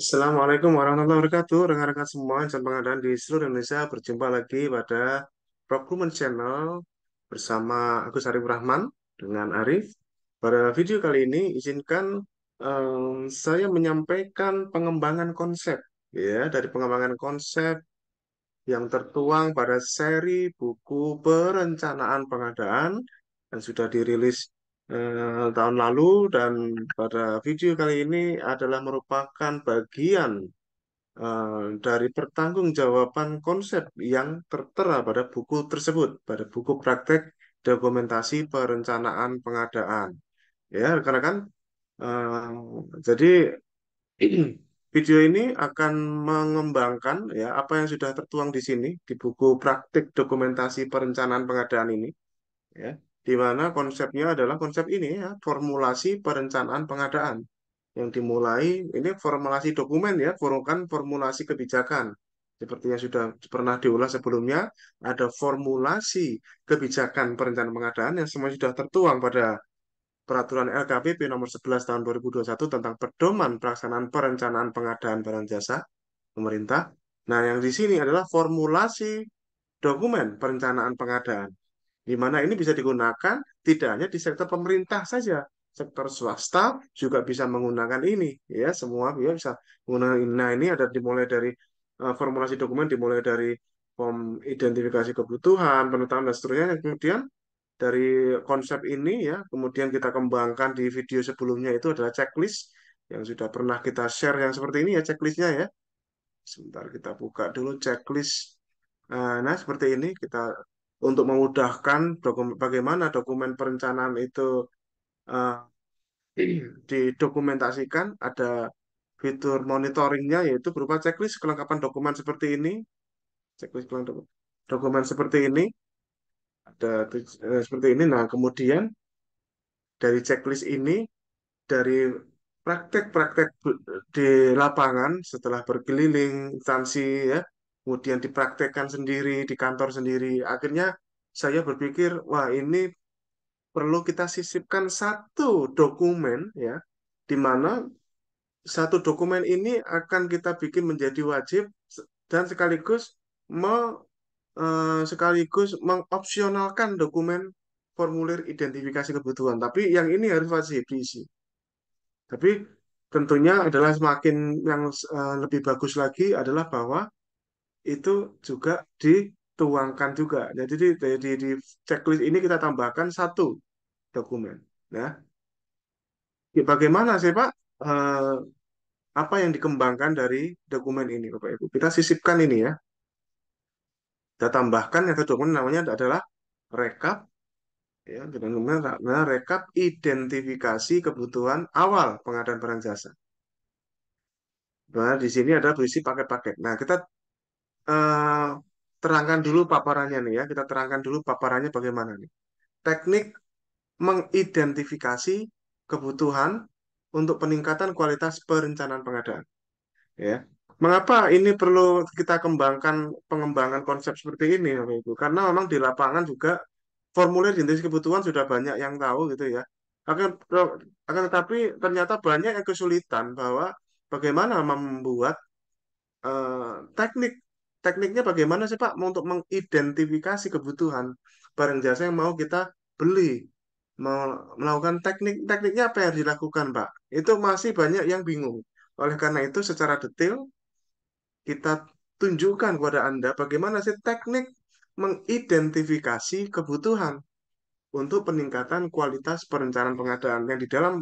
Assalamualaikum warahmatullahi wabarakatuh, rekan-rekan semua dan pengadaan di seluruh Indonesia. Berjumpa lagi pada Procurement Channel bersama Agus Arif Rahman dengan Arif. Pada video kali ini, izinkan um, saya menyampaikan pengembangan konsep, ya, dari pengembangan konsep yang tertuang pada seri buku perencanaan pengadaan yang sudah dirilis Eh, tahun lalu dan pada video kali ini adalah merupakan bagian eh, dari pertanggungjawaban konsep yang tertera pada buku tersebut, pada buku praktek dokumentasi perencanaan pengadaan. Ya, rekan-rekan. Eh, jadi Video ini akan mengembangkan ya apa yang sudah tertuang di sini di buku praktik dokumentasi perencanaan pengadaan ini ya di mana konsepnya adalah konsep ini ya, formulasi perencanaan pengadaan yang dimulai ini formulasi dokumen ya, bukan formulasi kebijakan. sepertinya sudah pernah diulas sebelumnya, ada formulasi kebijakan perencanaan pengadaan yang semua sudah tertuang pada peraturan LKPP nomor 11 tahun 2021 tentang pedoman pelaksanaan perencanaan pengadaan barang jasa pemerintah. Nah, yang di sini adalah formulasi dokumen perencanaan pengadaan di mana ini bisa digunakan tidak hanya di sektor pemerintah saja, sektor swasta juga bisa menggunakan ini, ya semua ya, bisa menggunakan ini. Nah ini ada dimulai dari uh, formulasi dokumen, dimulai dari form identifikasi kebutuhan, penetapan dan seterusnya. Yang kemudian dari konsep ini ya, kemudian kita kembangkan di video sebelumnya itu adalah checklist yang sudah pernah kita share yang seperti ini ya checklistnya ya. Sebentar kita buka dulu checklist. Eh, nah seperti ini kita untuk memudahkan dokumen bagaimana dokumen perencanaan itu uh, didokumentasikan ada fitur monitoringnya yaitu berupa checklist kelengkapan dokumen seperti ini checklist kelengkapan dokumen seperti ini ada uh, seperti ini nah kemudian dari checklist ini dari praktek-praktek eh, di lapangan setelah berkeliling instansi ya kemudian dipraktekkan sendiri di kantor sendiri. Akhirnya saya berpikir, wah ini perlu kita sisipkan satu dokumen ya, di mana satu dokumen ini akan kita bikin menjadi wajib dan sekaligus me, eh, sekaligus mengopsionalkan dokumen formulir identifikasi kebutuhan. Tapi yang ini harus wajib diisi. Tapi tentunya adalah semakin yang eh, lebih bagus lagi adalah bahwa itu juga dituangkan juga. Jadi di, di, di checklist ini kita tambahkan satu dokumen. Ya. ya bagaimana sih Pak eh, apa yang dikembangkan dari dokumen ini Bapak Ibu? Kita sisipkan ini ya. Kita tambahkan yang dokumen namanya adalah rekap ya dengan namanya rekap identifikasi kebutuhan awal pengadaan barang jasa. Nah, di sini ada berisi paket-paket. Nah, kita Eh, terangkan dulu paparannya nih ya. Kita terangkan dulu paparannya bagaimana nih. Teknik mengidentifikasi kebutuhan untuk peningkatan kualitas perencanaan pengadaan. Ya. Mengapa ini perlu kita kembangkan pengembangan konsep seperti ini Bapak Ibu? Karena memang di lapangan juga formulir jenis kebutuhan sudah banyak yang tahu gitu ya. Akan akan tetapi ternyata banyak yang kesulitan bahwa bagaimana membuat uh, teknik tekniknya bagaimana sih Pak untuk mengidentifikasi kebutuhan barang jasa yang mau kita beli? melakukan teknik-tekniknya apa yang dilakukan Pak? Itu masih banyak yang bingung. Oleh karena itu secara detail kita tunjukkan kepada Anda bagaimana sih teknik mengidentifikasi kebutuhan untuk peningkatan kualitas perencanaan pengadaan yang di dalam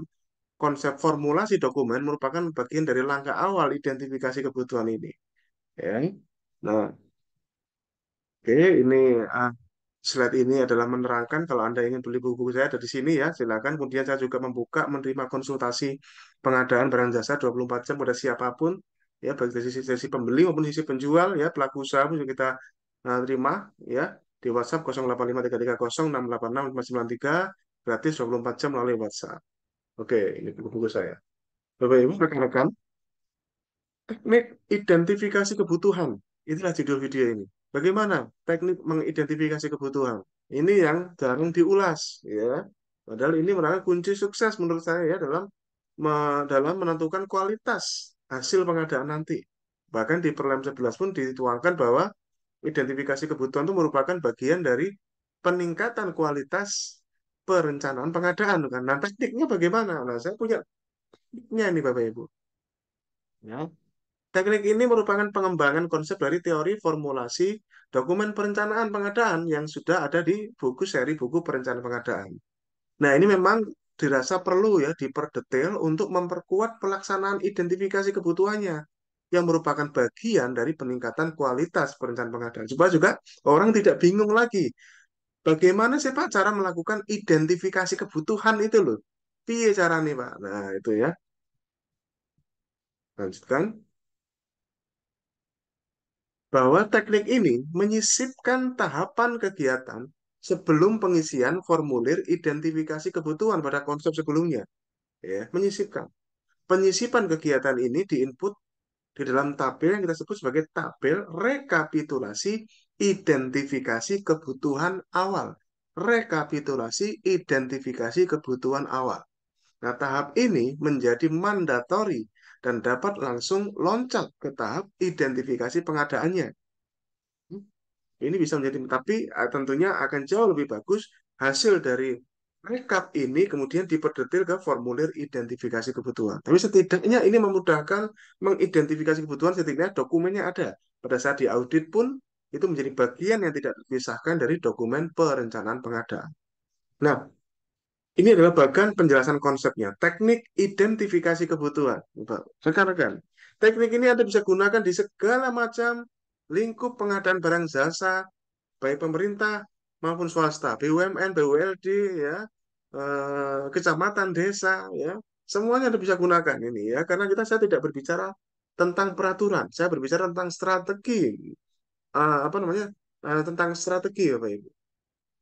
konsep formulasi dokumen merupakan bagian dari langkah awal identifikasi kebutuhan ini. Ya. Kan? Nah, oke ini uh, slide ini adalah menerangkan kalau Anda ingin beli buku saya dari sini ya, silakan. Kemudian saya juga membuka menerima konsultasi pengadaan barang jasa 24 jam pada siapapun ya baik dari sisi, sisi pembeli maupun sisi penjual ya pelaku usaha pun kita uh, terima ya di WhatsApp 085330686593 gratis 24 jam melalui WhatsApp. Oke, ini buku-buku saya. Bapak Ibu rekan-rekan, teknik identifikasi kebutuhan Itulah judul video ini. Bagaimana teknik mengidentifikasi kebutuhan? Ini yang jarang diulas, ya. Padahal ini merupakan kunci sukses menurut saya ya dalam me, dalam menentukan kualitas hasil pengadaan nanti. Bahkan di Perlem 11 pun dituangkan bahwa identifikasi kebutuhan itu merupakan bagian dari peningkatan kualitas perencanaan pengadaan kan. Nah, tekniknya bagaimana? Nah, saya punya tekniknya ini Bapak Ibu. Ya. Teknik ini merupakan pengembangan konsep dari teori formulasi dokumen perencanaan pengadaan yang sudah ada di buku seri buku perencanaan pengadaan. Nah, ini memang dirasa perlu ya diperdetail untuk memperkuat pelaksanaan identifikasi kebutuhannya yang merupakan bagian dari peningkatan kualitas perencanaan pengadaan. Supaya juga orang tidak bingung lagi. Bagaimana sih Pak cara melakukan identifikasi kebutuhan itu loh? Piye cara nih Pak? Nah, itu ya. Lanjutkan bahwa teknik ini menyisipkan tahapan kegiatan sebelum pengisian formulir identifikasi kebutuhan pada konsep sebelumnya. Ya, menyisipkan. Penyisipan kegiatan ini diinput di dalam tabel yang kita sebut sebagai tabel rekapitulasi identifikasi kebutuhan awal. Rekapitulasi identifikasi kebutuhan awal. Nah, tahap ini menjadi mandatori dan dapat langsung loncat ke tahap identifikasi pengadaannya. Hmm, ini bisa menjadi, tapi eh, tentunya akan jauh lebih bagus hasil dari rekap ini kemudian diperdetil ke formulir identifikasi kebutuhan. Tapi setidaknya ini memudahkan mengidentifikasi kebutuhan setidaknya dokumennya ada. Pada saat diaudit pun itu menjadi bagian yang tidak dipisahkan dari dokumen perencanaan pengadaan. Nah, ini adalah bahkan penjelasan konsepnya, teknik identifikasi kebutuhan. Rekan-rekan, teknik ini Anda bisa gunakan di segala macam lingkup pengadaan barang jasa, baik pemerintah maupun swasta, BUMN, BULD, ya, eh, kecamatan, desa, ya, semuanya Anda bisa gunakan ini ya, karena kita saya tidak berbicara tentang peraturan, saya berbicara tentang strategi, eh, apa namanya, eh, tentang strategi, Bapak Ibu,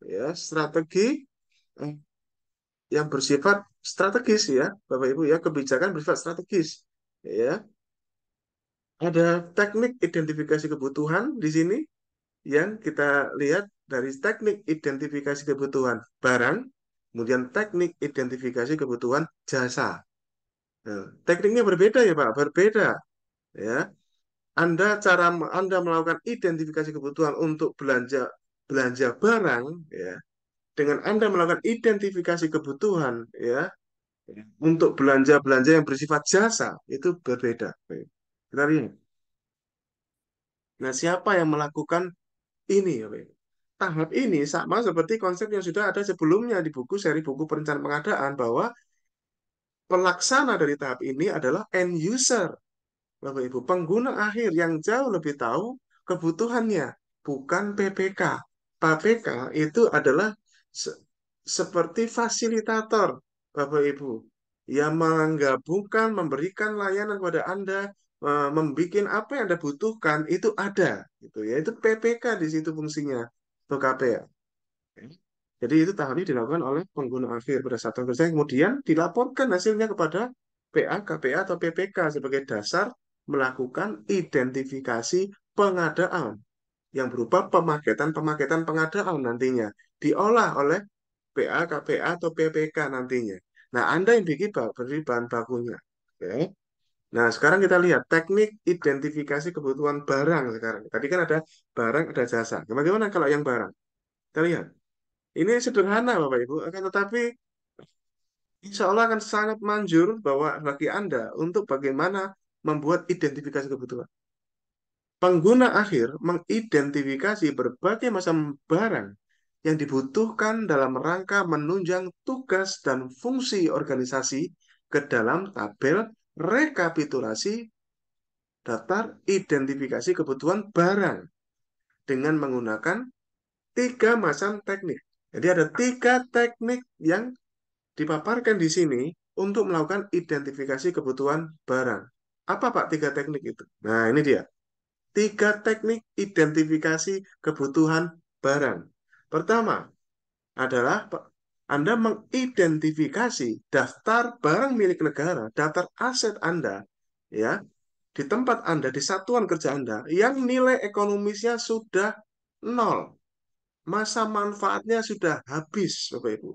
ya, strategi yang bersifat strategis ya, Bapak Ibu ya, kebijakan bersifat strategis ya. Ada teknik identifikasi kebutuhan di sini yang kita lihat dari teknik identifikasi kebutuhan barang, kemudian teknik identifikasi kebutuhan jasa. Nah, tekniknya berbeda ya Pak, berbeda ya. Anda cara Anda melakukan identifikasi kebutuhan untuk belanja belanja barang ya dengan Anda melakukan identifikasi kebutuhan ya, ya untuk belanja-belanja yang bersifat jasa itu berbeda. Kita lihat. Nah, siapa yang melakukan ini ya, Tahap ini sama seperti konsep yang sudah ada sebelumnya di buku seri buku perencanaan pengadaan bahwa pelaksana dari tahap ini adalah end user. Bapak Ibu, pengguna akhir yang jauh lebih tahu kebutuhannya, bukan PPK. PPK itu adalah se seperti fasilitator Bapak Ibu yang menggabungkan memberikan layanan kepada Anda membuat apa yang Anda butuhkan itu ada gitu ya itu PPK di situ fungsinya atau KPA jadi itu tahapnya dilakukan oleh pengguna akhir berdasarkan kerja kemudian dilaporkan hasilnya kepada PA KPA atau PPK sebagai dasar melakukan identifikasi pengadaan yang berupa pemaketan pemaketan pengadaan nantinya diolah oleh PA, KPA, atau PPK nantinya. Nah, Anda yang bikin beri bahan bakunya. Oke. Nah, sekarang kita lihat teknik identifikasi kebutuhan barang sekarang. Tadi kan ada barang, ada jasa. Nah, bagaimana kalau yang barang? Kita lihat. Ini sederhana, Bapak Ibu, akan tetapi insya Allah akan sangat manjur bahwa bagi Anda untuk bagaimana membuat identifikasi kebutuhan. Pengguna akhir mengidentifikasi berbagai macam barang yang dibutuhkan dalam rangka menunjang tugas dan fungsi organisasi ke dalam tabel rekapitulasi daftar identifikasi kebutuhan barang dengan menggunakan tiga macam teknik. Jadi ada tiga teknik yang dipaparkan di sini untuk melakukan identifikasi kebutuhan barang. Apa Pak tiga teknik itu? Nah ini dia. Tiga teknik identifikasi kebutuhan barang. Pertama adalah Anda mengidentifikasi daftar barang milik negara, daftar aset Anda, ya, di tempat Anda, di satuan kerja Anda, yang nilai ekonomisnya sudah nol. Masa manfaatnya sudah habis, Bapak Ibu.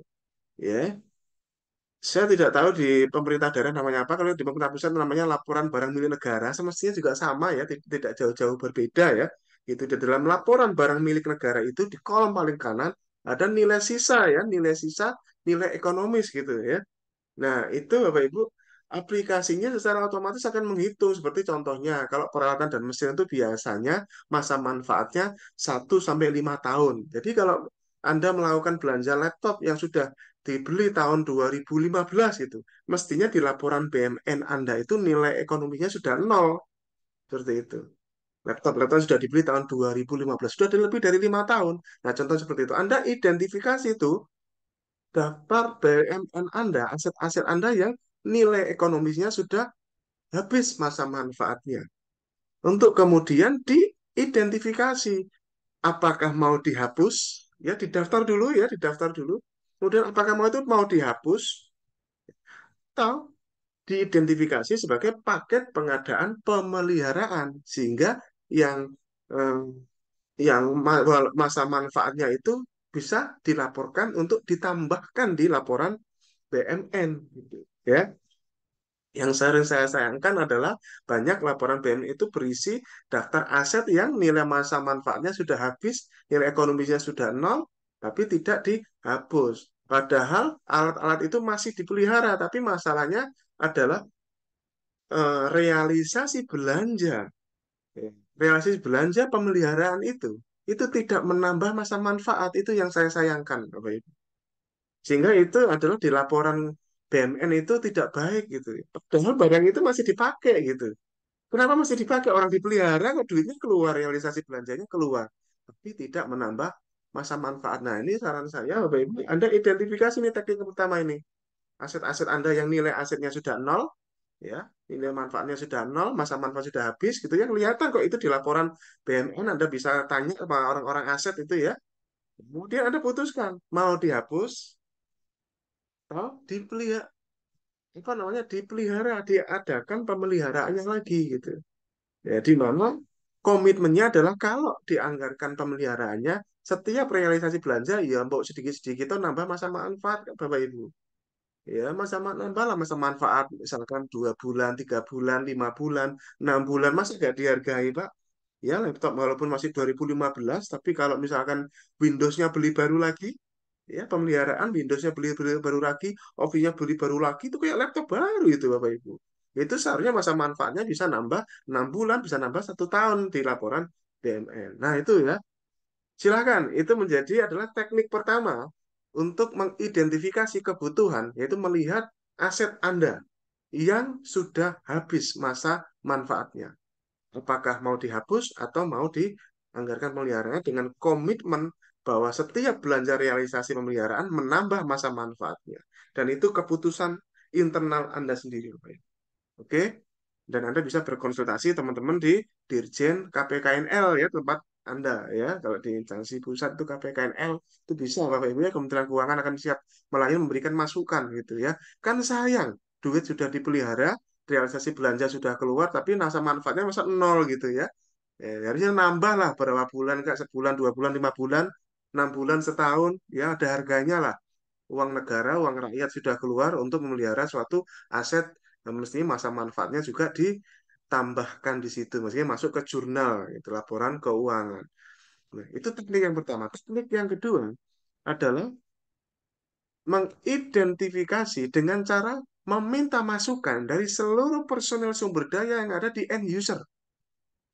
Ya. Saya tidak tahu di pemerintah daerah namanya apa, kalau di pemerintah pusat namanya laporan barang milik negara, semestinya juga sama ya, tidak jauh-jauh berbeda ya gitu, di dalam laporan barang milik negara itu di kolom paling kanan ada nilai sisa ya, nilai sisa, nilai ekonomis gitu ya. Nah, itu Bapak Ibu aplikasinya secara otomatis akan menghitung seperti contohnya kalau peralatan dan mesin itu biasanya masa manfaatnya 1 sampai lima tahun. Jadi kalau Anda melakukan belanja laptop yang sudah dibeli tahun 2015 itu, mestinya di laporan BMN Anda itu nilai ekonominya sudah nol. Seperti itu laptop laptop sudah dibeli tahun 2015 sudah lebih dari lima tahun nah contoh seperti itu anda identifikasi itu daftar BUMN anda aset-aset anda yang nilai ekonomisnya sudah habis masa manfaatnya untuk kemudian diidentifikasi apakah mau dihapus ya didaftar dulu ya didaftar dulu kemudian apakah mau itu mau dihapus atau diidentifikasi sebagai paket pengadaan pemeliharaan sehingga yang eh, yang masa manfaatnya itu bisa dilaporkan untuk ditambahkan di laporan BMN gitu ya. Yang sering saya sayangkan adalah banyak laporan BMN itu berisi daftar aset yang nilai masa manfaatnya sudah habis, nilai ekonomisnya sudah nol, tapi tidak dihapus. Padahal alat-alat itu masih dipelihara, tapi masalahnya adalah e, realisasi belanja relasi belanja pemeliharaan itu itu tidak menambah masa manfaat itu yang saya sayangkan Bapak Ibu. Sehingga itu adalah di laporan BMN itu tidak baik gitu. Padahal barang itu masih dipakai gitu. Kenapa masih dipakai? Orang dipelihara kok duitnya keluar, realisasi belanjanya keluar. Tapi tidak menambah masa manfaat. Nah ini saran saya Bapak Ibu, Anda identifikasi nih teknik pertama ini. Aset-aset Anda yang nilai asetnya sudah nol, ya nilai manfaatnya sudah nol masa manfaat sudah habis gitu ya kelihatan kok itu di laporan BMN Anda bisa tanya ke orang-orang aset itu ya kemudian Anda putuskan mau dihapus atau dipelihara apa namanya dipelihara diadakan pemeliharaannya lagi gitu ya di mana komitmennya adalah kalau dianggarkan pemeliharaannya setiap realisasi belanja ya mau sedikit-sedikit nambah masa manfaat Bapak Ibu ya masa manfaat masa manfaat misalkan dua bulan tiga bulan lima bulan enam bulan masih gak dihargai pak ya laptop walaupun masih 2015 tapi kalau misalkan Windowsnya beli baru lagi ya pemeliharaan Windowsnya beli, beli baru lagi Office-nya beli baru lagi itu kayak laptop baru itu bapak ibu itu seharusnya masa manfaatnya bisa nambah enam bulan bisa nambah satu tahun di laporan DML nah itu ya silakan itu menjadi adalah teknik pertama untuk mengidentifikasi kebutuhan, yaitu melihat aset Anda yang sudah habis masa manfaatnya. Apakah mau dihapus atau mau dianggarkan pemeliharaan dengan komitmen bahwa setiap belanja realisasi pemeliharaan menambah masa manfaatnya. Dan itu keputusan internal Anda sendiri. Oke? Dan Anda bisa berkonsultasi teman-teman di Dirjen KPKNL ya, tempat anda ya. Kalau di instansi pusat itu KPKNL itu bisa Bapak Ibu ya Kementerian Keuangan akan siap melayani memberikan masukan gitu ya. Kan sayang duit sudah dipelihara, realisasi belanja sudah keluar tapi rasa manfaatnya masa nol gitu ya. ya harusnya nambah lah berapa bulan enggak sebulan, dua bulan, lima bulan, enam bulan, setahun ya ada harganya lah. Uang negara, uang rakyat sudah keluar untuk memelihara suatu aset mestinya masa manfaatnya juga di tambahkan di situ, maksudnya masuk ke jurnal, itu laporan keuangan. Nah, itu teknik yang pertama. Teknik yang kedua adalah mengidentifikasi dengan cara meminta masukan dari seluruh personel sumber daya yang ada di end user.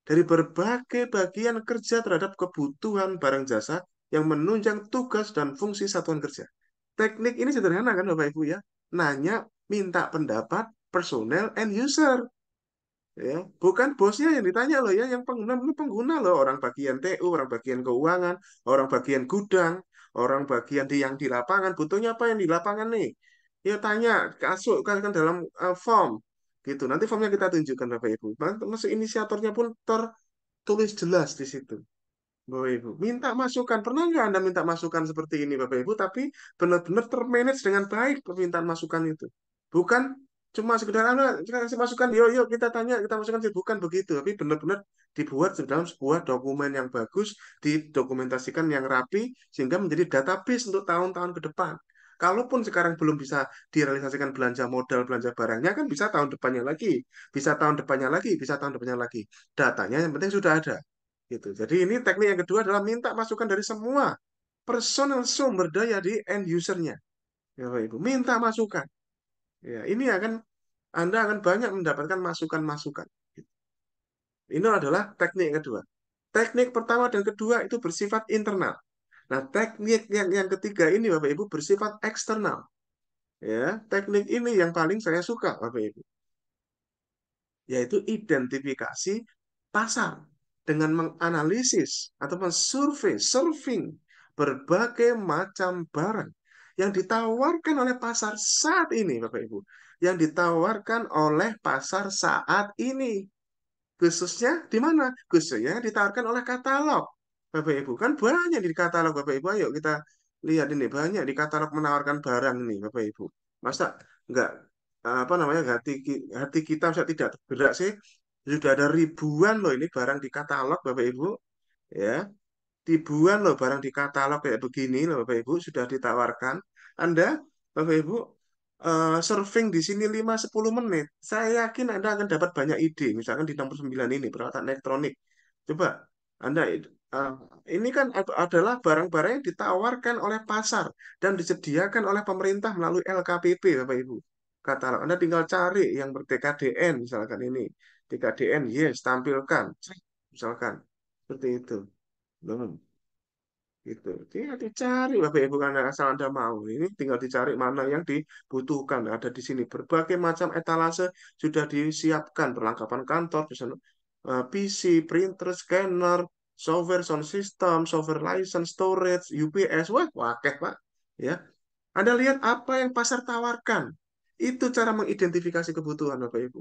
Dari berbagai bagian kerja terhadap kebutuhan barang jasa yang menunjang tugas dan fungsi satuan kerja. Teknik ini sederhana kan Bapak Ibu ya? Nanya, minta pendapat personel end user ya bukan bosnya yang ditanya loh ya yang pengguna ini pengguna loh orang bagian TU orang bagian keuangan orang bagian gudang orang bagian di yang di lapangan butuhnya apa yang di lapangan nih ya tanya kasukkan kan dalam uh, form gitu nanti formnya kita tunjukkan bapak ibu nah, masuk inisiatornya pun tertulis jelas di situ bapak ibu minta masukan pernah nggak anda minta masukan seperti ini bapak ibu tapi benar-benar termanage dengan baik permintaan masukan itu bukan cuma sekedar anu, kita kasih masukan yuk yuk kita tanya kita masukkan sih bukan begitu tapi benar-benar dibuat dalam sebuah dokumen yang bagus didokumentasikan yang rapi sehingga menjadi database untuk tahun-tahun ke depan kalaupun sekarang belum bisa direalisasikan belanja modal belanja barangnya kan bisa tahun depannya lagi bisa tahun depannya lagi bisa tahun depannya lagi datanya yang penting sudah ada gitu jadi ini teknik yang kedua adalah minta masukan dari semua personal sumber daya di end usernya ya Bapak Ibu minta masukan Ya, ini akan Anda akan banyak mendapatkan masukan-masukan. Ini adalah teknik kedua. Teknik pertama dan kedua itu bersifat internal. Nah, teknik yang yang ketiga ini Bapak Ibu bersifat eksternal. Ya, teknik ini yang paling saya suka Bapak Ibu. Yaitu identifikasi pasar dengan menganalisis atau mensurvey, surfing berbagai macam barang yang ditawarkan oleh pasar saat ini, Bapak Ibu, yang ditawarkan oleh pasar saat ini. Khususnya di mana? Khususnya ditawarkan oleh katalog. Bapak Ibu, kan banyak di katalog Bapak Ibu. Ayo kita lihat ini banyak di katalog menawarkan barang nih Bapak Ibu. Masa enggak apa namanya hati hati kita bisa tidak tergerak sih? Sudah ada ribuan loh ini barang di katalog Bapak Ibu. Ya, ribuan loh barang di katalog kayak begini loh Bapak Ibu sudah ditawarkan. Anda Bapak Ibu uh, surfing di sini 5 10 menit, saya yakin Anda akan dapat banyak ide misalkan di nomor 9 ini peralatan elektronik. Coba Anda uh, ini kan adalah barang-barang yang ditawarkan oleh pasar dan disediakan oleh pemerintah melalui LKPP Bapak Ibu. Katalog Anda tinggal cari yang bertkdn misalkan ini. TKDN, yes, tampilkan. Misalkan seperti itu belum hmm. gitu tinggal dicari bapak ibu karena asal anda mau ini tinggal dicari mana yang dibutuhkan ada di sini berbagai macam etalase sudah disiapkan perlengkapan kantor misalnya eh, PC printer scanner software sound system software license storage UPS wah wakeh pak ya anda lihat apa yang pasar tawarkan itu cara mengidentifikasi kebutuhan bapak ibu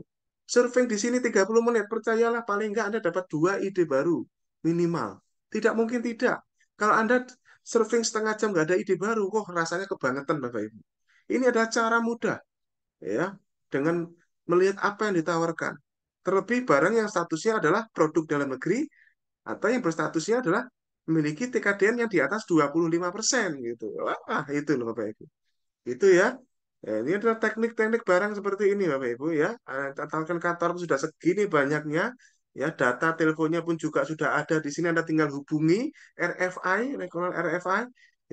survei di sini 30 menit percayalah paling nggak anda dapat dua ide baru minimal tidak mungkin tidak. Kalau Anda surfing setengah jam nggak ada ide baru, kok rasanya kebangetan Bapak Ibu. Ini ada cara mudah ya dengan melihat apa yang ditawarkan. Terlebih barang yang statusnya adalah produk dalam negeri atau yang berstatusnya adalah memiliki TKDN yang di atas 25% gitu. Wah, itu loh Bapak Ibu. Itu ya. Ya, ini adalah teknik-teknik barang seperti ini Bapak Ibu ya. kan kantor sudah segini banyaknya, ya data teleponnya pun juga sudah ada di sini Anda tinggal hubungi RFI regional RFI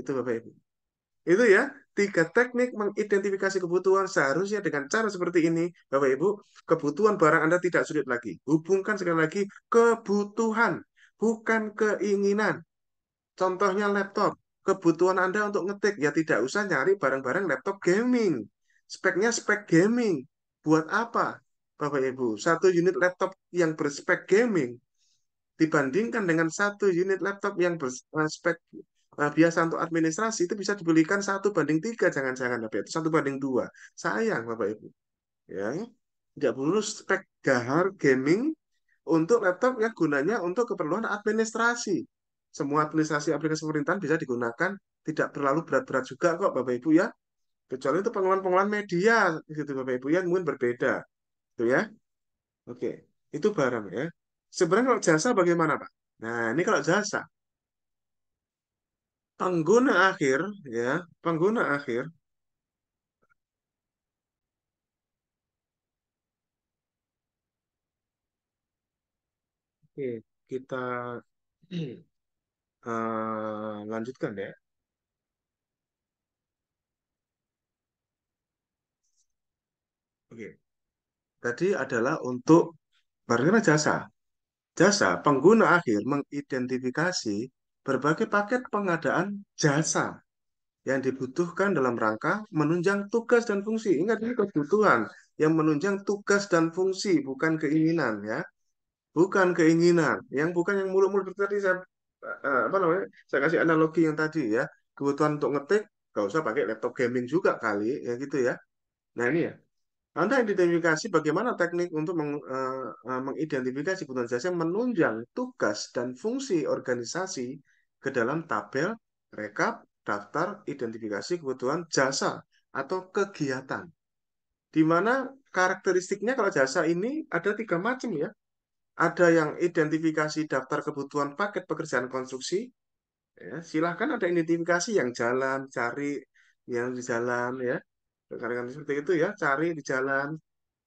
itu Bapak Ibu itu ya tiga teknik mengidentifikasi kebutuhan seharusnya dengan cara seperti ini Bapak Ibu kebutuhan barang Anda tidak sulit lagi hubungkan sekali lagi kebutuhan bukan keinginan contohnya laptop kebutuhan Anda untuk ngetik ya tidak usah nyari barang-barang laptop gaming speknya spek gaming buat apa Bapak Ibu, satu unit laptop yang berspek gaming dibandingkan dengan satu unit laptop yang berspek uh, biasa untuk administrasi itu bisa dibelikan satu banding tiga jangan-jangan Bapak itu satu banding dua sayang Bapak Ibu ya tidak perlu spek gahar gaming untuk laptop yang gunanya untuk keperluan administrasi semua administrasi aplikasi pemerintahan bisa digunakan tidak terlalu berat-berat juga kok Bapak Ibu ya kecuali itu pengelolaan-pengelolaan media gitu Bapak Ibu ya mungkin berbeda tuh gitu ya. Oke, itu barang ya. Sebenarnya kalau jasa bagaimana, Pak? Nah, ini kalau jasa. Pengguna akhir ya, pengguna akhir Oke, kita uh, lanjutkan ya. Oke tadi adalah untuk barang jasa. Jasa, pengguna akhir mengidentifikasi berbagai paket pengadaan jasa yang dibutuhkan dalam rangka menunjang tugas dan fungsi. Ingat ini kebutuhan yang menunjang tugas dan fungsi, bukan keinginan ya. Bukan keinginan, yang bukan yang mulut-mulut tadi saya eh, eh, apa namanya? Saya kasih analogi yang tadi ya. Kebutuhan untuk ngetik, gak usah pakai laptop gaming juga kali ya gitu ya. Nah ini ya, anda identifikasi bagaimana teknik untuk meng, uh, uh, mengidentifikasi kebutuhan jasa yang menunjang tugas dan fungsi organisasi ke dalam tabel rekap daftar identifikasi kebutuhan jasa atau kegiatan. Di mana karakteristiknya kalau jasa ini ada tiga macam ya. Ada yang identifikasi daftar kebutuhan paket pekerjaan konstruksi. Ya, silahkan ada identifikasi yang jalan, cari yang di jalan ya Rekan-rekan seperti itu ya, cari di jalan.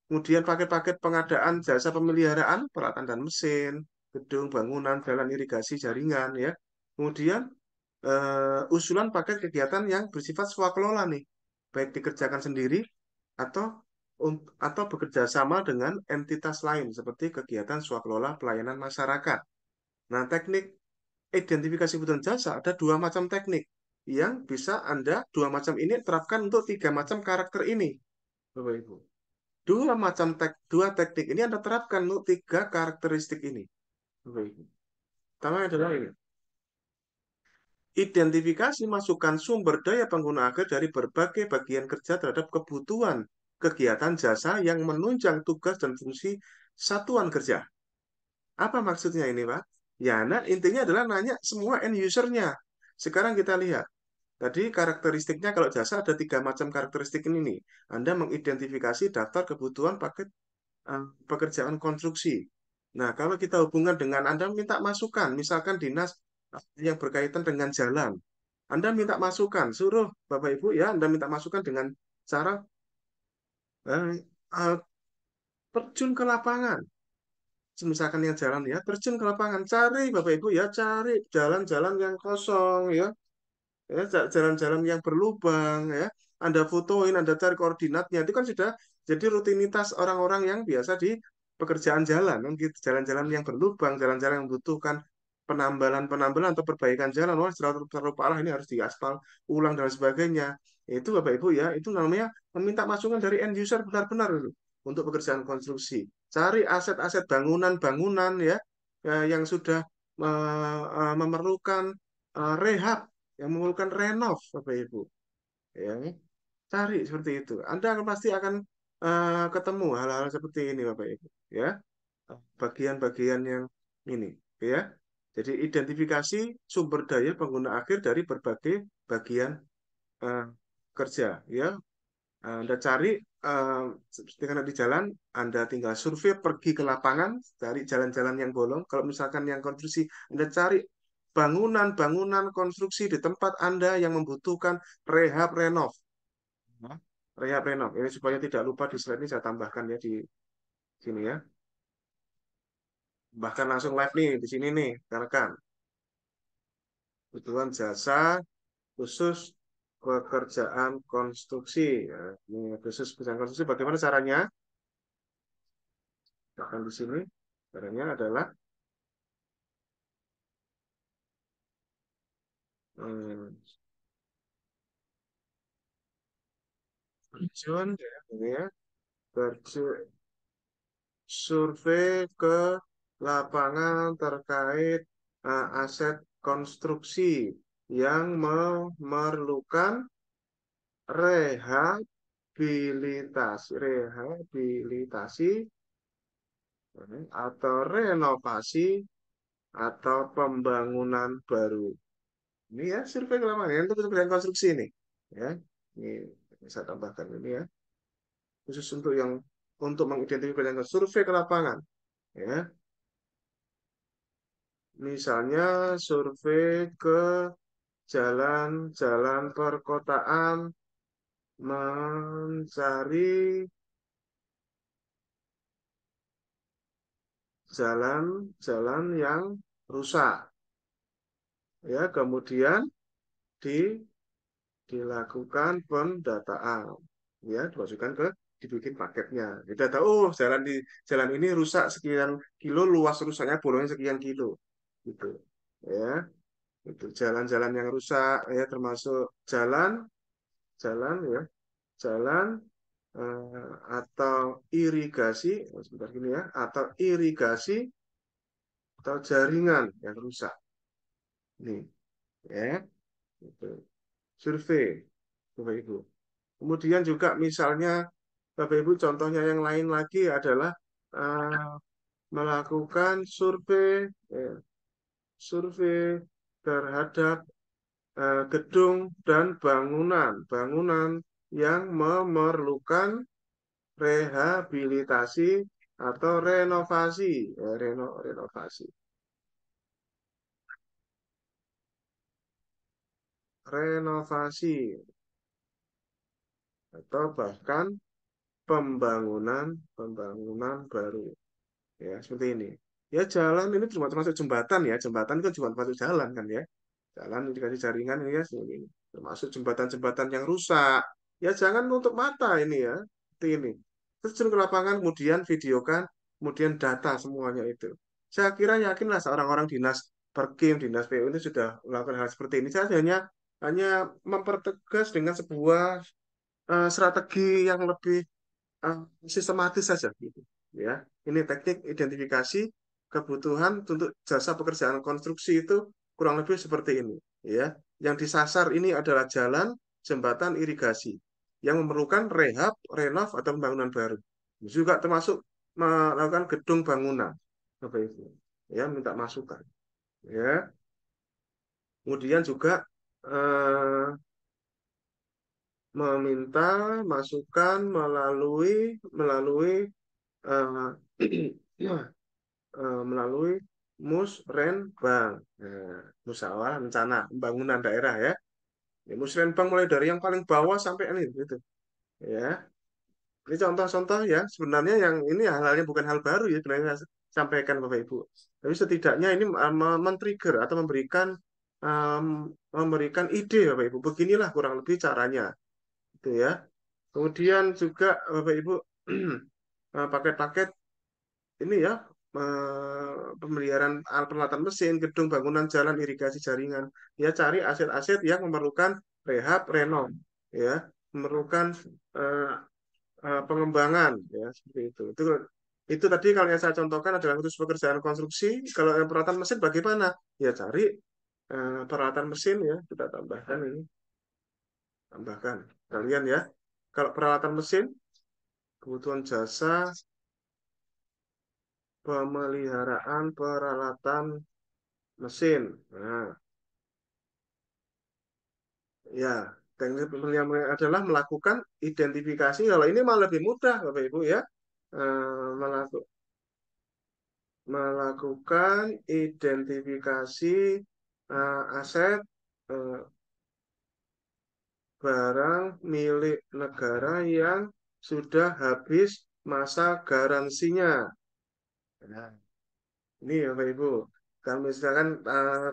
Kemudian paket-paket pengadaan jasa pemeliharaan, peralatan dan mesin, gedung, bangunan, jalan irigasi, jaringan ya. Kemudian uh, usulan paket kegiatan yang bersifat swakelola nih, baik dikerjakan sendiri atau um, atau bekerja sama dengan entitas lain seperti kegiatan swakelola pelayanan masyarakat. Nah, teknik identifikasi kebutuhan jasa ada dua macam teknik yang bisa Anda dua macam ini terapkan untuk tiga macam karakter ini. Bapak Ibu. Dua macam tek, dua teknik ini Anda terapkan untuk tiga karakteristik ini. Bapak Ibu. Pertama adalah ini. Identifikasi masukan sumber daya pengguna akhir dari berbagai bagian kerja terhadap kebutuhan kegiatan jasa yang menunjang tugas dan fungsi satuan kerja. Apa maksudnya ini, Pak? Ya, nah, intinya adalah nanya semua end usernya. Sekarang kita lihat. Tadi karakteristiknya kalau jasa ada tiga macam karakteristik ini nih. Anda mengidentifikasi daftar kebutuhan paket eh, pekerjaan konstruksi. Nah, kalau kita hubungan dengan Anda minta masukan, misalkan dinas eh, yang berkaitan dengan jalan. Anda minta masukan, suruh Bapak Ibu ya, Anda minta masukan dengan cara eh, uh, terjun ke lapangan. Misalkan yang jalan ya, terjun ke lapangan, cari Bapak Ibu ya, cari jalan-jalan yang kosong ya, ya, jalan-jalan yang berlubang ya anda fotoin anda cari koordinatnya itu kan sudah jadi rutinitas orang-orang yang biasa di pekerjaan jalan kan gitu jalan-jalan yang berlubang jalan-jalan yang butuhkan penambalan penambalan atau perbaikan jalan wah terlalu terlalu parah ini harus diaspal ulang dan sebagainya ya, itu bapak ibu ya itu namanya meminta masukan dari end user benar-benar untuk pekerjaan konstruksi cari aset-aset bangunan-bangunan ya eh, yang sudah eh, eh, memerlukan rehab yang memerlukan renov Bapak Ibu. Ya. Cari seperti itu. Anda akan pasti akan uh, ketemu hal-hal seperti ini Bapak Ibu, ya. Bagian-bagian yang ini, ya. Jadi identifikasi sumber daya pengguna akhir dari berbagai bagian uh, kerja, ya. Anda cari seperti eh, karena di jalan, Anda tinggal survei pergi ke lapangan, cari jalan-jalan yang bolong. Kalau misalkan yang konstruksi, Anda cari bangunan-bangunan konstruksi di tempat Anda yang membutuhkan rehab renov. Rehab renov. Ini supaya tidak lupa di slide ini saya tambahkan ya di sini ya. Bahkan langsung live nih di sini nih, rekan-rekan. Kebutuhan jasa khusus pekerjaan konstruksi. Ya, ini khusus pekerjaan konstruksi bagaimana caranya? Bahkan di sini caranya adalah terjun ya terjun survei ke lapangan terkait uh, aset konstruksi yang memerlukan rehabilitasi rehabilitasi atau renovasi atau pembangunan baru. Ini ya survei kelamaan Ini untuk kerjaan konstruksi ini. Ya, ini saya tambahkan ini ya. Khusus untuk yang untuk mengidentifikasi survei ke lapangan. Ya. Misalnya survei ke jalan-jalan perkotaan mencari jalan-jalan yang rusak ya kemudian di dilakukan pendataan ya dimasukkan ke dibikin paketnya data oh jalan di jalan ini rusak sekian kilo luas rusaknya bolongnya sekian kilo gitu ya itu jalan-jalan yang rusak ya termasuk jalan jalan ya jalan eh, atau irigasi oh, sebentar gini ya atau irigasi atau jaringan yang rusak nih ya itu survei bapak ibu kemudian juga misalnya bapak ibu contohnya yang lain lagi adalah uh, melakukan survei ya, survei terhadap uh, gedung dan bangunan bangunan yang memerlukan rehabilitasi atau renovasi ya, reno, renovasi renovasi atau bahkan pembangunan pembangunan baru ya seperti ini ya jalan ini cuma termasuk jembatan ya jembatan itu cuma termasuk jalan kan ya jalan dikasih jaringan ini ya seperti ini termasuk jembatan-jembatan yang rusak ya jangan untuk mata ini ya seperti ini terjun ke lapangan kemudian videokan kemudian data semuanya itu saya kira yakinlah seorang orang dinas perkim dinas PU ini sudah melakukan hal seperti ini saya hanya hanya mempertegas dengan sebuah uh, strategi yang lebih uh, sistematis saja gitu ya ini teknik identifikasi kebutuhan untuk jasa pekerjaan konstruksi itu kurang lebih seperti ini ya yang disasar ini adalah jalan jembatan irigasi yang memerlukan rehab renov atau pembangunan baru juga termasuk melakukan gedung bangunan Bapak Ibu ya minta masukan ya kemudian juga Eh, meminta masukan melalui melalui uh, uh, melalui musrenbang nah, rencana pembangunan daerah ya. ini ya, musrenbang mulai dari yang paling bawah sampai ini gitu ya ini contoh-contoh ya sebenarnya yang ini hal-halnya bukan hal baru ya sebenarnya saya sampaikan bapak ibu tapi setidaknya ini men-trigger atau memberikan um, memberikan ide Bapak Ibu. Beginilah kurang lebih caranya. Itu ya. Kemudian juga Bapak Ibu eh, paket-paket ini ya pemeliharaan peralatan mesin, gedung, bangunan, jalan, irigasi, jaringan. Ya cari aset-aset yang memerlukan rehab, renov, ya memerlukan uh, pengembangan, ya seperti itu. Itu itu tadi kalau yang saya contohkan adalah khusus pekerjaan konstruksi. Kalau yang peralatan mesin bagaimana? Ya cari Eh, peralatan mesin ya kita tambahkan ini tambahkan kalian ya kalau peralatan mesin kebutuhan jasa pemeliharaan peralatan mesin nah ya teknik pemeliharaan adalah melakukan identifikasi kalau ini malah lebih mudah bapak ibu ya eh, melakukan melakukan identifikasi uh, aset uh, barang milik negara yang sudah habis masa garansinya. Nah, ini ya Bapak Ibu, kalau misalkan uh,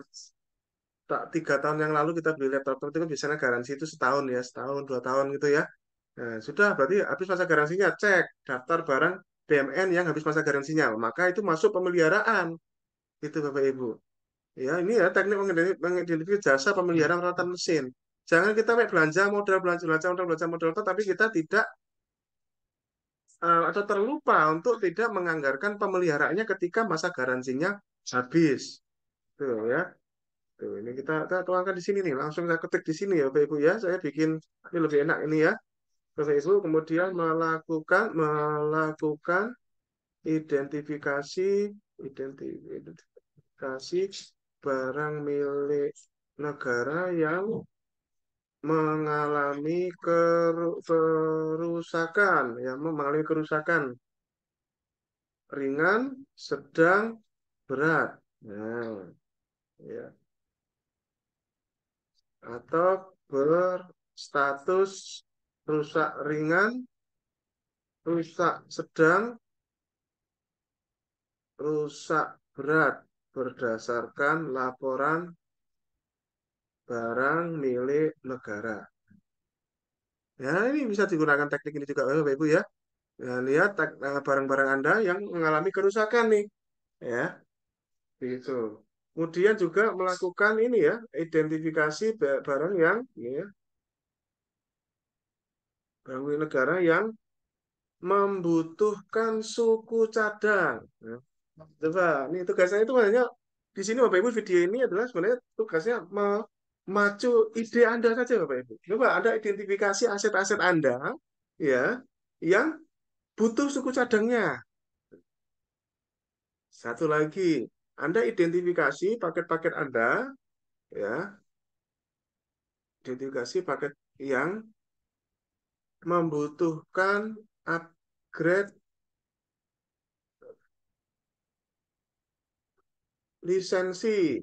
tak tiga tahun yang lalu kita beli laptop itu kan biasanya garansi itu setahun ya, setahun dua tahun gitu ya. Nah, sudah berarti habis masa garansinya cek daftar barang BMN yang habis masa garansinya, maka itu masuk pemeliharaan. Itu Bapak Ibu. Ya, ini ya teknik mengidentifikasi jasa pemeliharaan peralatan mesin. Jangan kita belanja modal belanja belanja modal belanja modal tapi kita tidak eh, atau terlupa untuk tidak menganggarkan pemeliharaannya ketika masa garansinya habis. Tuh ya. Tuh, ini kita, kita tuangkan di sini nih, langsung saya ketik di sini ya Bapak Ibu ya. Saya bikin ini lebih enak ini ya. Bapak Ibu kemudian melakukan melakukan identifikasi identifikasi barang milik negara yang mengalami kerusakan, yang mengalami kerusakan ringan, sedang, berat. Nah, ya. Atau berstatus rusak ringan, rusak sedang, rusak berat berdasarkan laporan barang milik negara. Ya, ini bisa digunakan teknik ini juga, Bapak Ibu ya. ya lihat eh, barang-barang Anda yang mengalami kerusakan nih. Ya. Gitu. Kemudian juga melakukan ini ya, identifikasi barang yang ya, barang milik negara yang membutuhkan suku cadang. Ya coba ini tugasnya itu makanya di sini bapak ibu video ini adalah sebenarnya tugasnya memacu ide anda saja bapak ibu coba anda identifikasi aset-aset anda ya yang butuh suku cadangnya satu lagi anda identifikasi paket-paket anda ya identifikasi paket yang membutuhkan upgrade lisensi.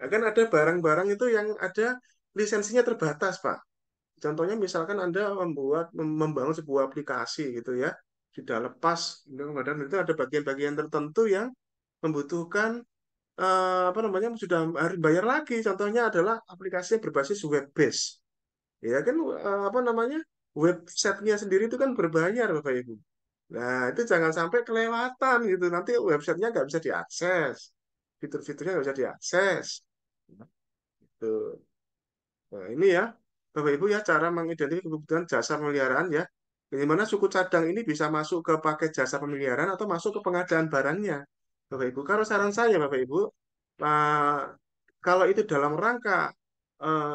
Nah, kan ada barang-barang itu yang ada lisensinya terbatas, Pak. Contohnya misalkan Anda membuat membangun sebuah aplikasi gitu ya, sudah lepas kemudian itu ada bagian-bagian tertentu yang membutuhkan eh, apa namanya sudah harus bayar lagi. Contohnya adalah aplikasi yang berbasis web base. Ya kan eh, apa namanya? websitenya sendiri itu kan berbayar Bapak Ibu. Nah, itu jangan sampai kelewatan gitu. Nanti websitenya nggak bisa diakses. Fitur-fiturnya nggak bisa diakses. Gitu. Nah, ini ya, Bapak-Ibu ya, cara mengidentifikasi kebutuhan jasa pemeliharaan ya. Bagaimana suku cadang ini bisa masuk ke paket jasa pemeliharaan atau masuk ke pengadaan barangnya. Bapak-Ibu, kalau saran saya Bapak-Ibu, nah, kalau itu dalam rangka eh,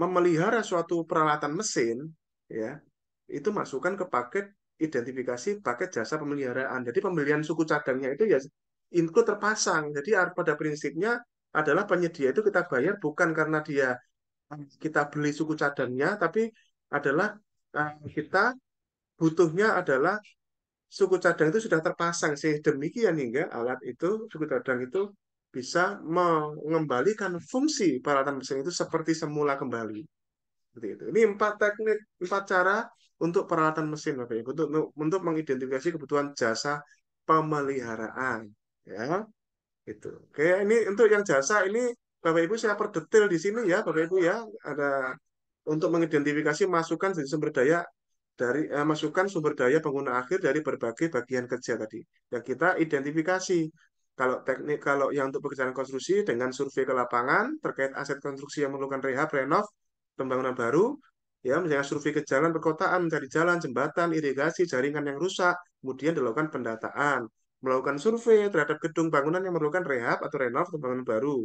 memelihara suatu peralatan mesin, ya itu masukkan ke paket identifikasi paket jasa pemeliharaan. Jadi pembelian suku cadangnya itu ya include terpasang. Jadi pada prinsipnya adalah penyedia itu kita bayar bukan karena dia eh, kita beli suku cadangnya, tapi adalah eh, kita butuhnya adalah suku cadang itu sudah terpasang sih demikian hingga alat itu suku cadang itu bisa mengembalikan fungsi peralatan mesin itu seperti semula kembali. Seperti itu. Ini empat teknik, empat cara untuk peralatan mesin Bapak Ibu untuk untuk mengidentifikasi kebutuhan jasa pemeliharaan ya itu oke ini untuk yang jasa ini Bapak Ibu saya perdetail di sini ya Bapak Ibu ya ada untuk mengidentifikasi masukan dari sumber daya dari eh, masukan sumber daya pengguna akhir dari berbagai bagian kerja tadi Ya kita identifikasi kalau teknik kalau yang untuk pekerjaan konstruksi dengan survei ke lapangan terkait aset konstruksi yang memerlukan rehab renov pembangunan baru ya misalnya survei ke jalan perkotaan mencari jalan jembatan irigasi jaringan yang rusak kemudian dilakukan pendataan melakukan survei terhadap gedung bangunan yang memerlukan rehab atau renov atau bangunan baru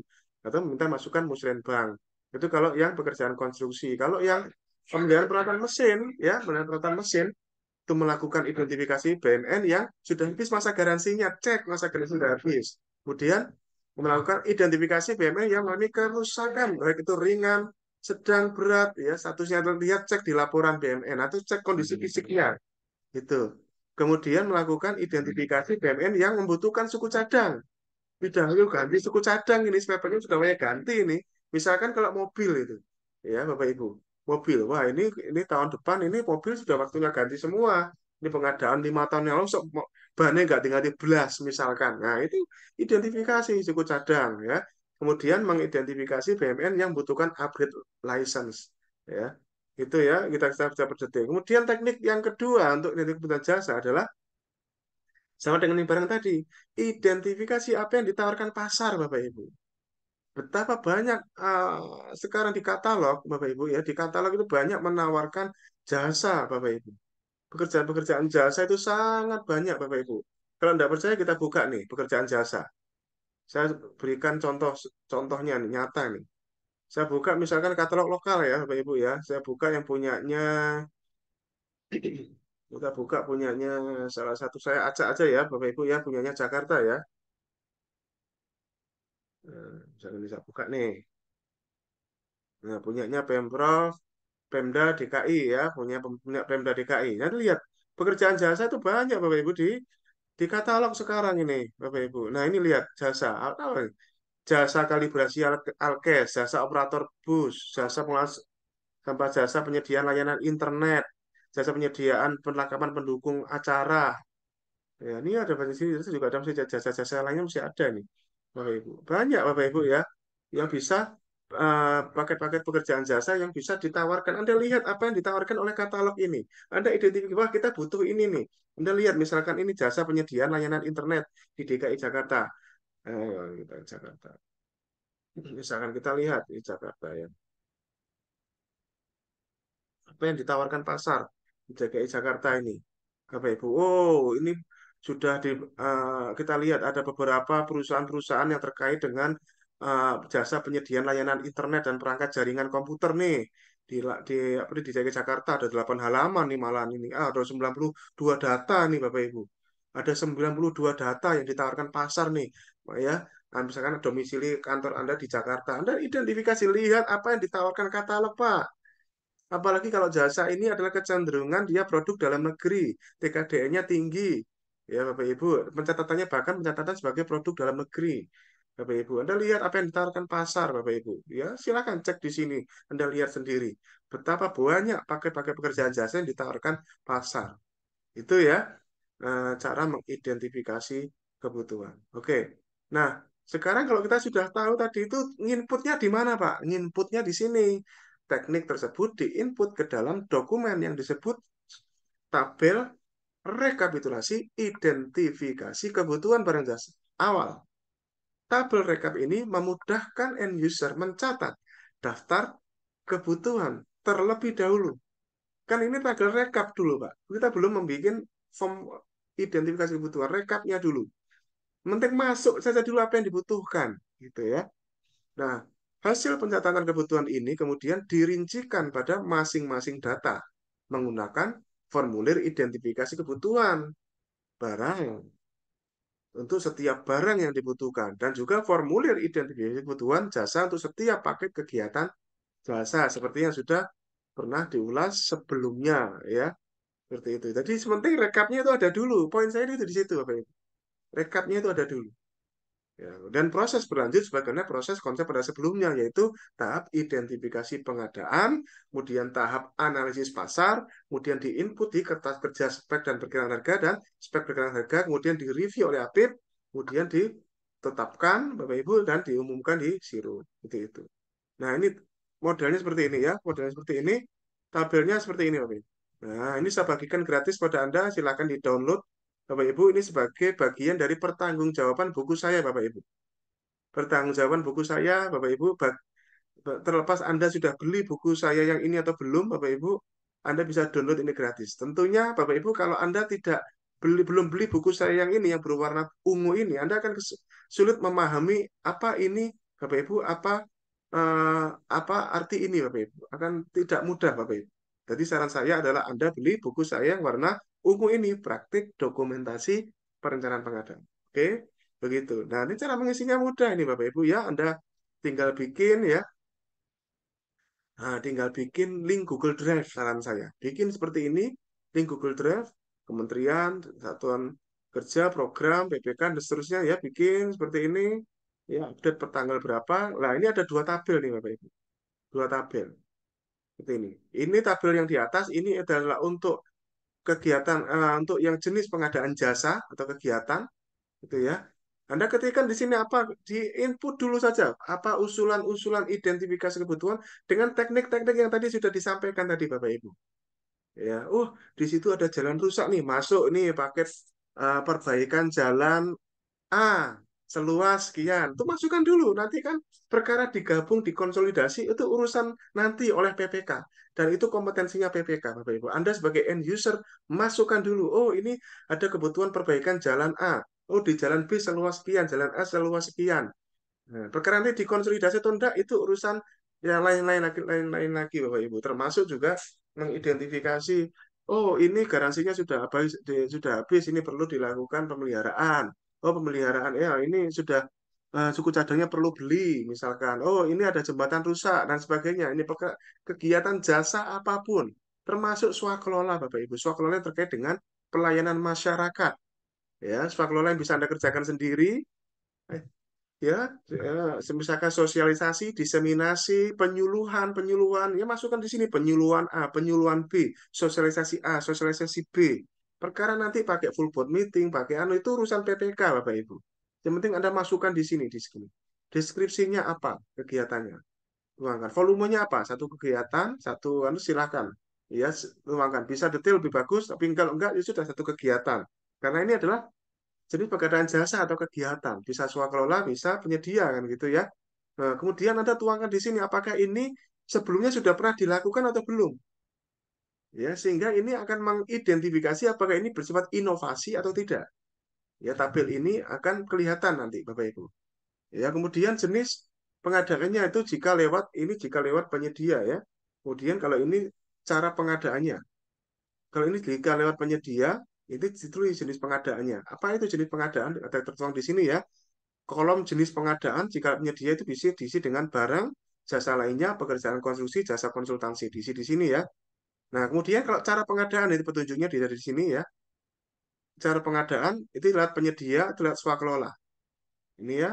atau meminta masukan musrenbang itu kalau yang pekerjaan konstruksi kalau yang pemeliharaan peralatan mesin ya pemeliharaan peralatan mesin itu melakukan identifikasi BNN yang sudah habis masa garansinya cek masa garansi sudah habis kemudian melakukan identifikasi BNN yang mengalami kerusakan baik itu ringan sedang berat ya statusnya terlihat cek di laporan BMN atau cek kondisi iya, iya, fisiknya iya. itu kemudian melakukan identifikasi BMN yang membutuhkan suku cadang bidang itu ganti suku cadang ini sepepetnya sudah banyak ganti ini misalkan kalau mobil itu ya bapak ibu mobil wah ini ini tahun depan ini mobil sudah waktunya ganti semua ini pengadaan lima tahun yang lalu bannya nggak tinggal di belas misalkan nah itu identifikasi suku cadang ya kemudian mengidentifikasi BMN yang membutuhkan upgrade license ya itu ya kita bisa bisa berdetik kemudian teknik yang kedua untuk identifikasi jasa adalah sama dengan yang barang tadi identifikasi apa yang ditawarkan pasar bapak ibu betapa banyak uh, sekarang di katalog bapak ibu ya di katalog itu banyak menawarkan jasa bapak ibu pekerjaan-pekerjaan jasa itu sangat banyak bapak ibu kalau tidak percaya kita buka nih pekerjaan jasa saya berikan contoh contohnya nih, nyata nih. Saya buka misalkan katalog lokal ya, Bapak Ibu ya. Saya buka yang punyanya kita buka punyanya salah satu saya acak aja ya Bapak Ibu ya punyanya Jakarta ya nah, eh, misalnya bisa buka nih nah punyanya Pemprov Pemda DKI ya punya punya Pemda DKI nanti lihat pekerjaan jasa itu banyak Bapak Ibu di di katalog sekarang ini, Bapak Ibu. Nah, ini lihat jasa. Apa Jasa kalibrasi alkes, jasa operator bus, jasa pengelas, tempat jasa penyediaan layanan internet, jasa penyediaan perlengkapan pendukung acara. Ya, ini ada banyak sini, juga ada jasa-jasa lainnya masih ada nih, Bapak Ibu. Banyak Bapak Ibu ya yang bisa Eh, paket-paket uh, pekerjaan jasa yang bisa ditawarkan. Anda lihat apa yang ditawarkan oleh katalog ini. Anda identifikasi, wah kita butuh ini nih. Anda lihat misalkan ini jasa penyediaan layanan internet di DKI Jakarta. Eh, Jakarta. Misalkan kita lihat di Jakarta ya. Apa yang ditawarkan pasar di DKI Jakarta ini? Bapak Ibu? Oh, ini sudah di, uh, kita lihat ada beberapa perusahaan-perusahaan yang terkait dengan uh, jasa penyediaan layanan internet dan perangkat jaringan komputer nih di di apa di DKI Jakarta ada 8 halaman nih malahan ini ah, ada 92 data nih Bapak Ibu. Ada 92 data yang ditawarkan pasar nih. Ya, Nah, misalkan domisili kantor Anda di Jakarta, Anda identifikasi lihat apa yang ditawarkan katalog, Pak. Apalagi kalau jasa ini adalah kecenderungan dia produk dalam negeri, TKDN-nya tinggi. Ya, Bapak Ibu, pencatatannya bahkan pencatatan sebagai produk dalam negeri. Bapak Ibu. Anda lihat apa yang ditawarkan pasar, Bapak Ibu. Ya, silakan cek di sini. Anda lihat sendiri betapa banyak pakai-pakai pekerjaan jasa yang ditawarkan pasar. Itu ya eh, cara mengidentifikasi kebutuhan. Oke. Nah, sekarang kalau kita sudah tahu tadi itu inputnya di mana, Pak? Inputnya di sini. Teknik tersebut diinput ke dalam dokumen yang disebut tabel rekapitulasi identifikasi kebutuhan barang jasa awal. Tabel rekap ini memudahkan end user mencatat daftar kebutuhan terlebih dahulu. Kan ini tabel rekap dulu, Pak. Kita belum membuat form identifikasi kebutuhan rekapnya dulu. Mending masuk saja dulu apa yang dibutuhkan, gitu ya. Nah, hasil pencatatan kebutuhan ini kemudian dirincikan pada masing-masing data menggunakan formulir identifikasi kebutuhan barang untuk setiap barang yang dibutuhkan dan juga formulir identifikasi kebutuhan jasa untuk setiap paket kegiatan jasa seperti yang sudah pernah diulas sebelumnya ya seperti itu. Jadi sementing rekapnya itu ada dulu. Poin saya itu di situ apa itu. Rekapnya itu ada dulu. Ya, dan proses berlanjut sebagaimana proses konsep pada sebelumnya, yaitu tahap identifikasi pengadaan, kemudian tahap analisis pasar, kemudian diinput di kertas kerja spek dan perkiraan harga, dan spek perkiraan harga, kemudian direview oleh APIP, kemudian ditetapkan Bapak-Ibu, dan diumumkan di SIRU. Itu, itu. Nah, ini modelnya seperti ini ya, modelnya seperti ini, tabelnya seperti ini Bapak-Ibu. Nah, ini saya bagikan gratis pada Anda, silakan di-download Bapak Ibu, ini sebagai bagian dari pertanggungjawaban buku saya, Bapak Ibu. Pertanggungjawaban buku saya, Bapak Ibu, terlepas Anda sudah beli buku saya yang ini atau belum, Bapak Ibu, Anda bisa download ini gratis. Tentunya, Bapak Ibu, kalau Anda tidak beli belum beli buku saya yang ini yang berwarna ungu ini, Anda akan sulit memahami apa ini, Bapak Ibu, apa eh, apa arti ini, Bapak Ibu. Akan tidak mudah, Bapak Ibu. Jadi saran saya adalah Anda beli buku saya yang warna ungu ini praktik dokumentasi perencanaan pengadaan. Oke, begitu. Nah, ini cara mengisinya mudah ini Bapak Ibu ya. Anda tinggal bikin ya. Nah, tinggal bikin link Google Drive saran saya. Bikin seperti ini, link Google Drive, kementerian, satuan kerja, program, PPK, dan seterusnya ya. Bikin seperti ini, ya update per tanggal berapa. Nah, ini ada dua tabel nih Bapak Ibu. Dua tabel. Seperti ini. Ini tabel yang di atas, ini adalah untuk kegiatan uh, untuk yang jenis pengadaan jasa atau kegiatan gitu ya. Anda ketikkan di sini apa di input dulu saja apa usulan-usulan identifikasi kebutuhan dengan teknik-teknik yang tadi sudah disampaikan tadi Bapak Ibu. Ya, uh di situ ada jalan rusak nih, masuk nih paket uh, perbaikan jalan A seluas sekian. Itu masukkan dulu. Nanti kan perkara digabung, dikonsolidasi itu urusan nanti oleh PPK. Dan itu kompetensinya PPK, Bapak Ibu. Anda sebagai end user masukkan dulu. Oh, ini ada kebutuhan perbaikan jalan A. Oh, di jalan B seluas sekian, jalan A seluas sekian. Nah, perkara nanti dikonsolidasi atau enggak itu urusan yang lain-lain lagi, lain-lain lagi, Bapak Ibu. Termasuk juga mengidentifikasi Oh, ini garansinya sudah habis, sudah habis. Ini perlu dilakukan pemeliharaan oh pemeliharaan ya ini sudah uh, suku cadangnya perlu beli misalkan oh ini ada jembatan rusak dan sebagainya ini kegiatan jasa apapun termasuk swakelola Bapak Ibu swakelola yang terkait dengan pelayanan masyarakat ya swakelola yang bisa Anda kerjakan sendiri eh, ya, ya misalkan sosialisasi diseminasi penyuluhan penyuluhan ya masukkan di sini penyuluhan A penyuluhan B sosialisasi A sosialisasi B Perkara nanti pakai full board meeting, pakai anu itu urusan PPK Bapak Ibu. Yang penting Anda masukkan di sini di sini. Deskripsinya apa kegiatannya? Tuangkan Volumenya apa? Satu kegiatan, satu anu silakan. Ya, tuangkan Bisa detail lebih bagus, tapi kalau enggak itu ya sudah satu kegiatan. Karena ini adalah jenis pegadaian jasa atau kegiatan. Bisa swakelola, bisa penyedia kan gitu ya. Nah, kemudian Anda tuangkan di sini apakah ini sebelumnya sudah pernah dilakukan atau belum? ya sehingga ini akan mengidentifikasi apakah ini bersifat inovasi atau tidak ya tabel hmm. ini akan kelihatan nanti Bapak Ibu ya kemudian jenis pengadaannya itu jika lewat ini jika lewat penyedia ya kemudian kalau ini cara pengadaannya kalau ini jika lewat penyedia itu ditulis jenis pengadaannya apa itu jenis pengadaan ada tertuang di sini ya kolom jenis pengadaan jika penyedia itu diisi diisi dengan barang jasa lainnya pekerjaan konstruksi jasa konsultansi diisi di sini ya Nah, kemudian kalau cara pengadaan itu petunjuknya di dari sini ya. Cara pengadaan itu lihat penyedia, itu lihat swakelola. Ini ya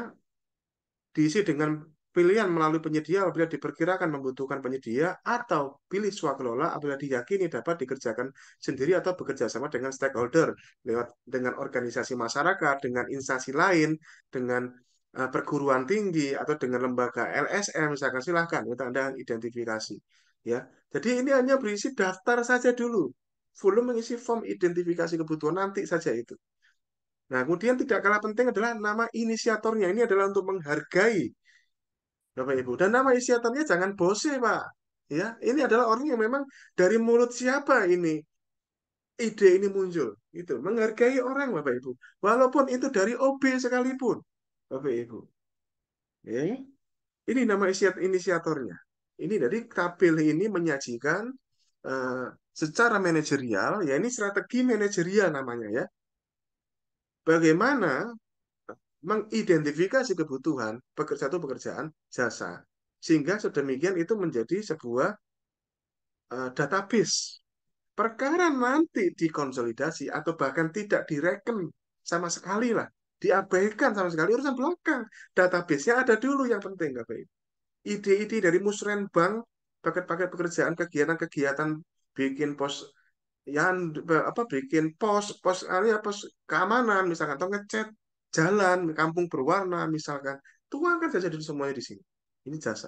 diisi dengan pilihan melalui penyedia apabila diperkirakan membutuhkan penyedia atau pilih swakelola apabila diyakini dapat dikerjakan sendiri atau bekerja sama dengan stakeholder lewat dengan organisasi masyarakat, dengan instansi lain, dengan eh, perguruan tinggi atau dengan lembaga LSM misalkan silahkan itu Anda identifikasi ya. Jadi ini hanya berisi daftar saja dulu. Volume mengisi form identifikasi kebutuhan nanti saja itu. Nah, kemudian tidak kalah penting adalah nama inisiatornya. Ini adalah untuk menghargai Bapak Ibu. Dan nama inisiatornya jangan bose, Pak. Ya, ini adalah orang yang memang dari mulut siapa ini ide ini muncul. Itu menghargai orang, Bapak Ibu. Walaupun itu dari OB sekalipun, Bapak Ibu. Ya. Ini nama inisiatornya. Ini dari tabel ini menyajikan uh, secara manajerial, ya ini strategi manajerial namanya ya. Bagaimana mengidentifikasi kebutuhan pekerja satu pekerjaan jasa sehingga sedemikian itu menjadi sebuah uh, database perkara nanti dikonsolidasi atau bahkan tidak direken sama sekali lah diabaikan sama sekali urusan belakang database databasenya ada dulu yang penting KPI ide-ide dari musrenbang paket-paket pekerjaan kegiatan-kegiatan bikin pos yang apa bikin pos pos area pos keamanan misalkan atau ngecat jalan kampung berwarna misalkan tuang kan jadi semuanya di sini ini jasa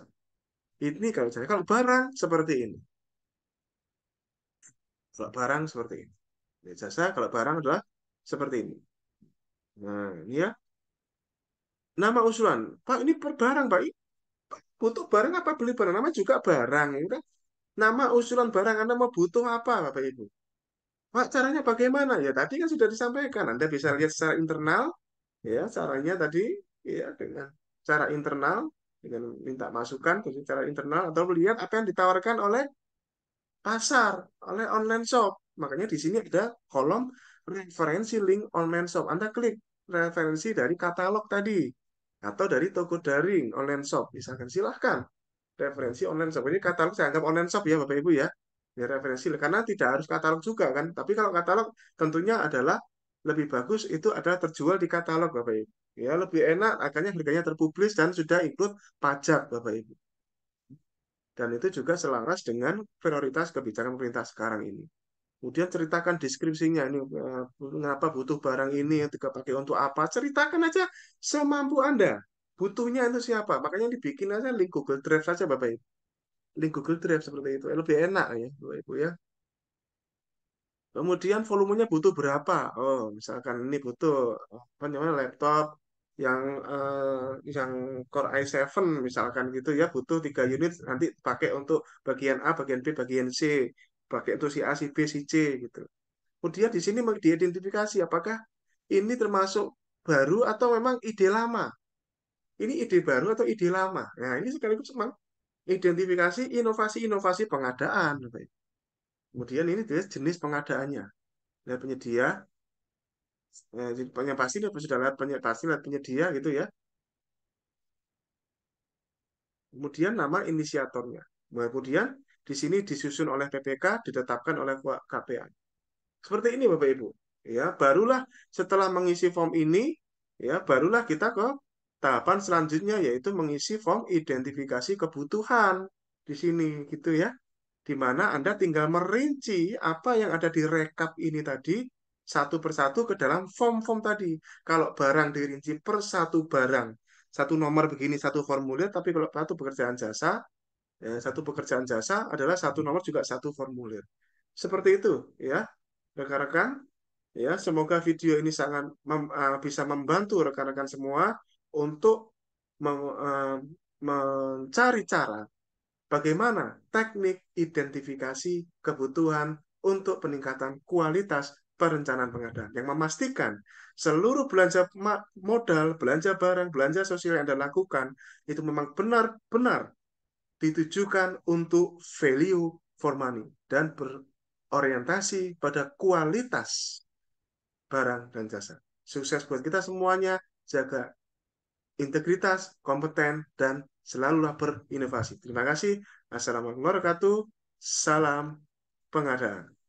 ini kalau jasa kalau barang seperti ini kalau barang seperti ini ini jasa kalau barang adalah seperti ini nah ini ya nama usulan pak ini per barang pak ini butuh barang apa beli barang nama juga barang ya udah kan? nama usulan barang anda mau butuh apa bapak ibu Pak, caranya bagaimana? Ya tadi kan sudah disampaikan. Anda bisa lihat secara internal, ya caranya tadi, ya dengan cara internal, dengan minta masukan dengan cara internal atau melihat apa yang ditawarkan oleh pasar, oleh online shop. Makanya di sini ada kolom referensi link online shop. Anda klik referensi dari katalog tadi atau dari toko daring online shop misalkan silahkan referensi online shop ini katalog saya anggap online shop ya bapak ibu ya ya referensi karena tidak harus katalog juga kan tapi kalau katalog tentunya adalah lebih bagus itu adalah terjual di katalog bapak ibu ya lebih enak akhirnya harganya terpublis dan sudah ikut pajak bapak ibu dan itu juga selaras dengan prioritas kebijakan pemerintah sekarang ini kemudian ceritakan deskripsinya ini eh, mengapa butuh barang ini yang pakai untuk apa ceritakan aja semampu anda butuhnya itu siapa makanya dibikin aja link Google Drive saja bapak ibu link Google Drive seperti itu eh, lebih enak ya bapak ibu ya kemudian volumenya butuh berapa oh misalkan ini butuh apa namanya laptop yang eh, yang Core i7 misalkan gitu ya butuh tiga unit nanti pakai untuk bagian A, bagian B, bagian C pakai itu si A, si B, si C gitu. Kemudian di sini diidentifikasi apakah ini termasuk baru atau memang ide lama. Ini ide baru atau ide lama. Nah, ini sekaligus memang identifikasi inovasi-inovasi pengadaan. Gitu. Kemudian ini jenis pengadaannya. Lihat penyedia, eh, yang pasti sudah lihat penyedia, pasti lihat penyedia gitu ya. Kemudian nama inisiatornya. Nah, kemudian di sini disusun oleh PPK, ditetapkan oleh KPA. Seperti ini Bapak Ibu. Ya, barulah setelah mengisi form ini, ya, barulah kita ke tahapan selanjutnya yaitu mengisi form identifikasi kebutuhan di sini gitu ya. Di mana Anda tinggal merinci apa yang ada di rekap ini tadi satu persatu ke dalam form-form tadi. Kalau barang dirinci per satu barang, satu nomor begini, satu formulir, tapi kalau satu pekerjaan jasa, Ya, satu pekerjaan jasa adalah satu nomor juga satu formulir. Seperti itu, ya, rekan-rekan. Ya, semoga video ini sangat mem, eh, bisa membantu rekan-rekan semua untuk meng, eh, mencari cara bagaimana teknik identifikasi kebutuhan untuk peningkatan kualitas perencanaan pengadaan yang memastikan seluruh belanja modal, belanja barang, belanja sosial yang Anda lakukan itu memang benar-benar ditujukan untuk value for money dan berorientasi pada kualitas barang dan jasa. Sukses buat kita semuanya, jaga integritas, kompeten, dan selalulah berinovasi. Terima kasih. Assalamualaikum warahmatullahi wabarakatuh. Salam pengadaan.